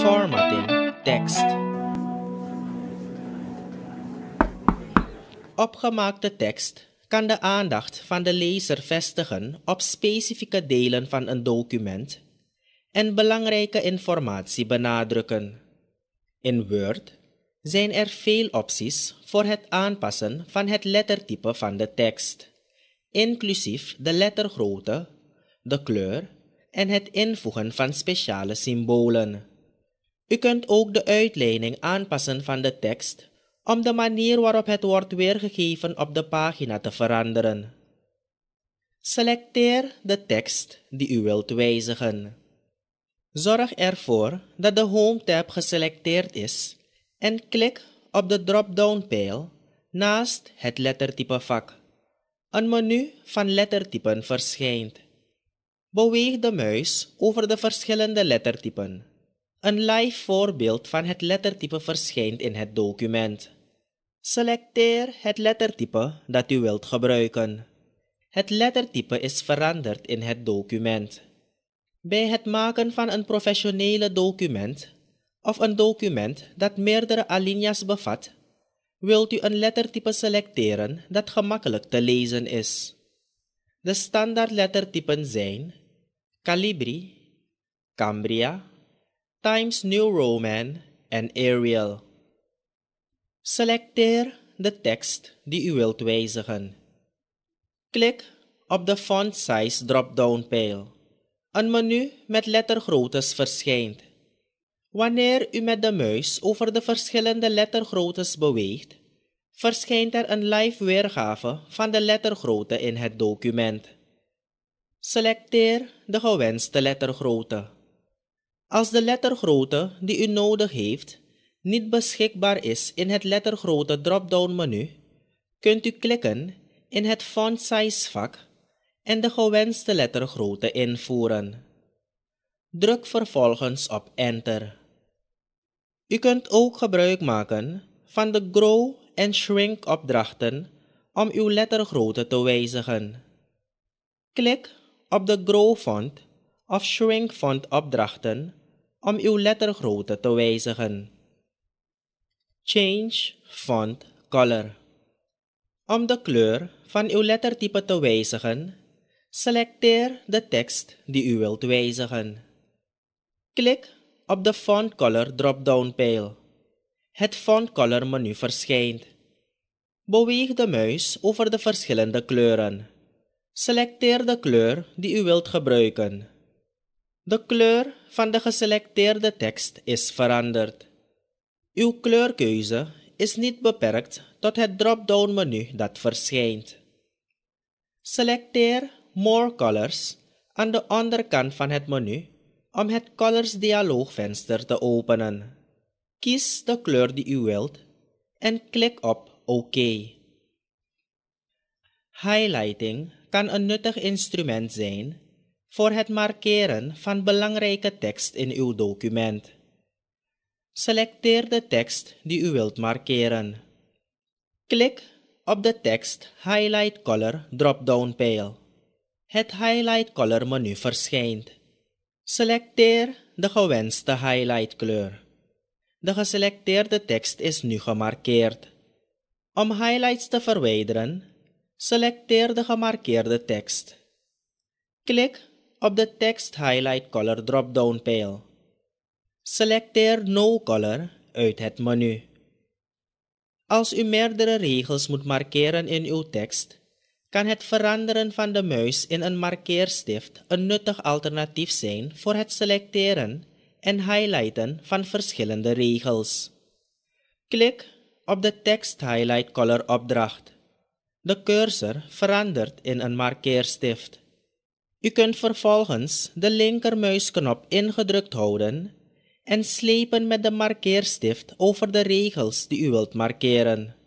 Formatting tekst. Opgemaakte tekst kan de aandacht van de lezer vestigen op specifieke delen van een document en belangrijke informatie benadrukken. In Word zijn er veel opties voor het aanpassen van het lettertype van de tekst, inclusief de lettergrootte, de kleur en het invoegen van speciale symbolen. U kunt ook de uitleiding aanpassen van de tekst om de manier waarop het wordt weergegeven op de pagina te veranderen. Selecteer de tekst die u wilt wijzigen. Zorg ervoor dat de Home tab geselecteerd is en klik op de drop-down pijl naast het lettertypevak Een menu van lettertypen verschijnt. Beweeg de muis over de verschillende lettertypen. Een live voorbeeld van het lettertype verschijnt in het document. Selecteer het lettertype dat u wilt gebruiken. Het lettertype is veranderd in het document. Bij het maken van een professionele document of een document dat meerdere alinea's bevat, wilt u een lettertype selecteren dat gemakkelijk te lezen is. De standaard lettertypen zijn Calibri, Cambria, Times New Roman en Arial. Selecteer de tekst die u wilt wijzigen. Klik op de Font Size drop-down pijl. Een menu met lettergroottes verschijnt. Wanneer u met de muis over de verschillende lettergroottes beweegt, verschijnt er een live weergave van de lettergrootte in het document. Selecteer de gewenste lettergrootte. Als de lettergrootte die u nodig heeft niet beschikbaar is in het lettergrootte drop-down menu, kunt u klikken in het font size vak en de gewenste lettergrootte invoeren. Druk vervolgens op Enter. U kunt ook gebruik maken van de Grow en Shrink opdrachten om uw lettergrootte te wijzigen. Klik op de Grow font of Shrink font opdrachten om uw lettergrootte te wijzigen. Change font color. Om de kleur van uw lettertype te wijzigen, selecteer de tekst die u wilt wijzigen. Klik op de font color drop-down pijl. Het font color menu verschijnt. Beweeg de muis over de verschillende kleuren. Selecteer de kleur die u wilt gebruiken. De kleur van de geselecteerde tekst is veranderd. Uw kleurkeuze is niet beperkt tot het drop-down menu dat verschijnt. Selecteer More Colors aan de onderkant van het menu om het Colors dialoogvenster te openen. Kies de kleur die u wilt en klik op OK. Highlighting kan een nuttig instrument zijn voor het markeren van belangrijke tekst in uw document. Selecteer de tekst die u wilt markeren. Klik op de tekst Highlight Color drop-down pijl. Het Highlight Color menu verschijnt. Selecteer de gewenste highlight kleur. De geselecteerde tekst is nu gemarkeerd. Om highlights te verwijderen, selecteer de gemarkeerde tekst. Klik of the text highlight color drop-down pijl. Selecteer No Color uit het menu. Als u meerdere regels moet markeren in uw tekst, kan het veranderen van de muis in een markeerstift een nuttig alternatief zijn voor het selecteren en highlighten van verschillende regels. Klik op de tekst highlight color opdracht. De cursor verandert in een markeerstift. U kunt vervolgens de linkermuisknop ingedrukt houden en slepen met de markeerstift over de regels die u wilt markeren